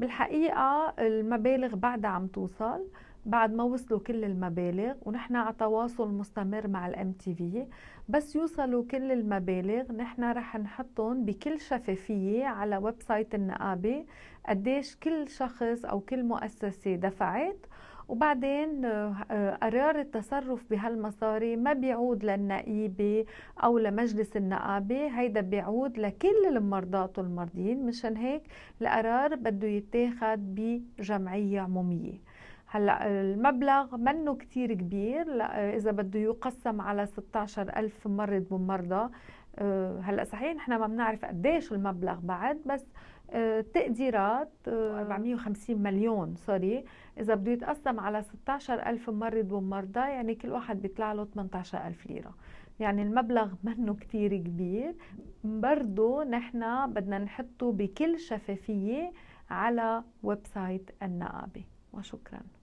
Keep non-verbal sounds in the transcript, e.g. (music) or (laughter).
بالحقيقة المبالغ بعدها عم توصل بعد ما وصلوا كل المبالغ ونحن على تواصل مستمر مع الام تي في بس يوصلوا كل المبالغ نحن رح نحطهم بكل شفافيه على ويب سايت النقابه قديش كل شخص او كل مؤسسه دفعت وبعدين آه، قرار التصرف بهالمصاري ما بيعود للنقيبة أو لمجلس النقابة هيدا بيعود لكل المرضات والمرضين مشان هيك القرار بده يتاخد بجمعية عمومية هلا المبلغ منه كتير كبير اذا بده يقسم على 16 ألف مرض ومرضى آه، هلا صحيح نحن ما بنعرف قديش المبلغ بعد بس آه، تقديرات 450 آه، مليون سوري اذا بده يتقسم على 16000 ممرض ومرضى يعني كل واحد بيطلع له 18000 ليره يعني المبلغ (laughs) منه كتير كبير برضه نحن بدنا نحطه بكل شفافيه على ويب سايت النقابه وشكرا